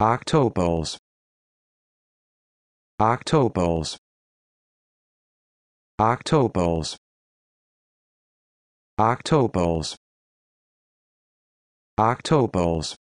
Octopals. Octopals. Octopals. Octopals. Octopals.